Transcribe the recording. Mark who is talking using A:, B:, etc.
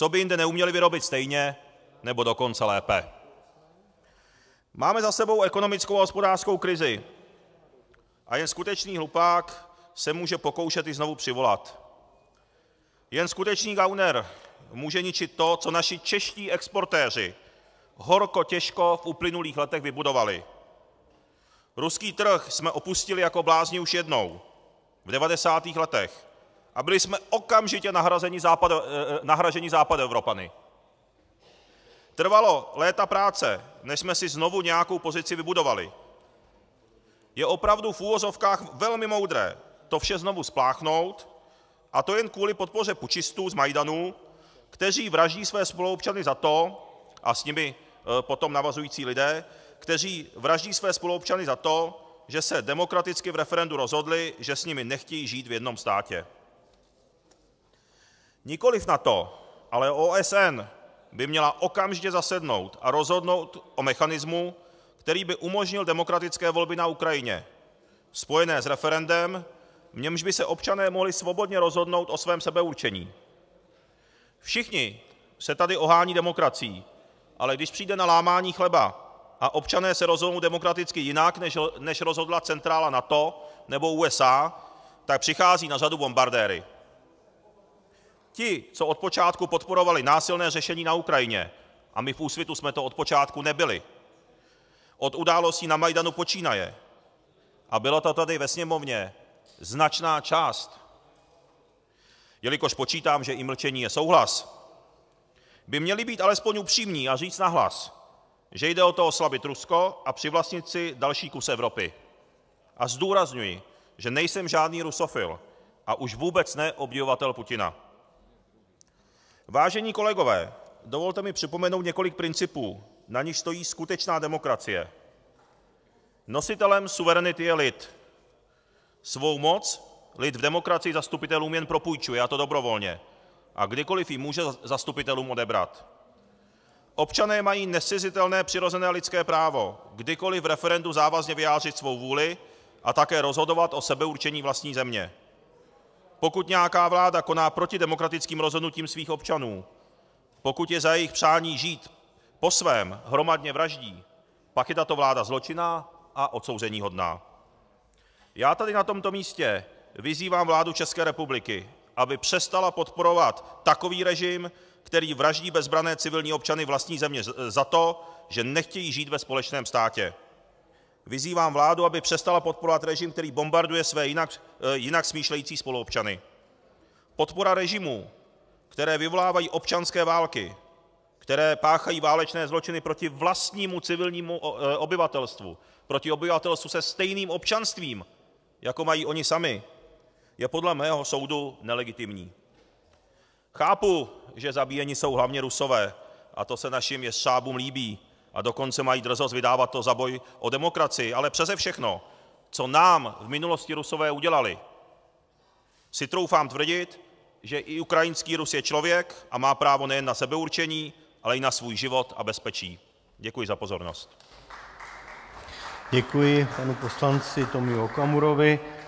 A: co by jinde neuměli vyrobit stejně, nebo dokonce lépe. Máme za sebou ekonomickou a hospodářskou krizi a jen skutečný hlupák se může pokoušet i znovu přivolat. Jen skutečný gauner může ničit to, co naši čeští exportéři horko těžko v uplynulých letech vybudovali. Ruský trh jsme opustili jako blázni už jednou, v 90. letech a byli jsme okamžitě nahrazeni eh, eh, Západoevropany. Trvalo léta práce, než jsme si znovu nějakou pozici vybudovali. Je opravdu v úvozovkách velmi moudré to vše znovu spláchnout, a to jen kvůli podpoře pučistů z Majdanů, kteří vraždí své spoluobčany za to, a s nimi eh, potom navazující lidé, kteří vraždí své spoluobčany za to, že se demokraticky v referendu rozhodli, že s nimi nechtějí žít v jednom státě. Nikoliv NATO, ale OSN by měla okamžitě zasednout a rozhodnout o mechanismu, který by umožnil demokratické volby na Ukrajině spojené s referendem, v němž by se občané mohli svobodně rozhodnout o svém sebeurčení. Všichni se tady ohání demokracií, ale když přijde na lámání chleba a občané se rozhodnou demokraticky jinak, než než rozhodla centrála NATO nebo USA, tak přichází na řadu bombardéry. Ti, co od počátku podporovali násilné řešení na Ukrajině, a my v Úsvitu jsme to od počátku nebyli, od událostí na Majdanu počínaje, a byla to tady ve Sněmovně značná část, jelikož počítám, že i mlčení je souhlas, by měli být alespoň upřímní a říct nahlas, že jde o to oslabit Rusko a přivlastnit si další kus Evropy, a zdůrazňuji, že nejsem žádný rusofil a už vůbec ne obdivovatel Putina. Vážení kolegové, dovolte mi připomenout několik principů, na nichž stojí skutečná demokracie. Nositelem suverenity je lid. Svou moc lid v demokracii zastupitelům jen propůjčuje, a to dobrovolně, a kdykoliv ji může zastupitelům odebrat. Občané mají nesizitelné přirozené lidské právo kdykoliv v referendu závazně vyjádřit svou vůli a také rozhodovat o sebeurčení vlastní země pokud nějaká vláda koná proti demokratickým rozhodnutím svých občanů, pokud je za jejich přání žít po svém hromadně vraždí, pak je tato vláda zločinná a odsouzeníhodná. Já tady na tomto místě vyzývám vládu České republiky, aby přestala podporovat takový režim, který vraždí bezbranné civilní občany vlastní země za to, že nechtějí žít ve společném státě. Vyzývám vládu, aby přestala podporovat režim, který bombarduje své jinak eh, smýšlející spoluobčany, podpora režimů, které vyvolávají občanské války, které páchají válečné zločiny proti vlastnímu civilnímu eh, obyvatelstvu, proti obyvatelstvu se stejným občanstvím, jako mají oni sami, je podle mého soudu nelegitimní. Chápu, že zabíjeni jsou hlavně Rusové, a to se našim jestřábům líbí a dokonce mají drzost vydávat to za boj o demokracii, ale přese všechno, co nám v minulosti Rusové udělali, si troufám tvrdit, že i ukrajinský Rus je člověk a má právo nejen na sebeurčení, ale i na svůj život a bezpečí. Děkuji za pozornost. Děkuji panu poslanci Tomiu Okamurovi.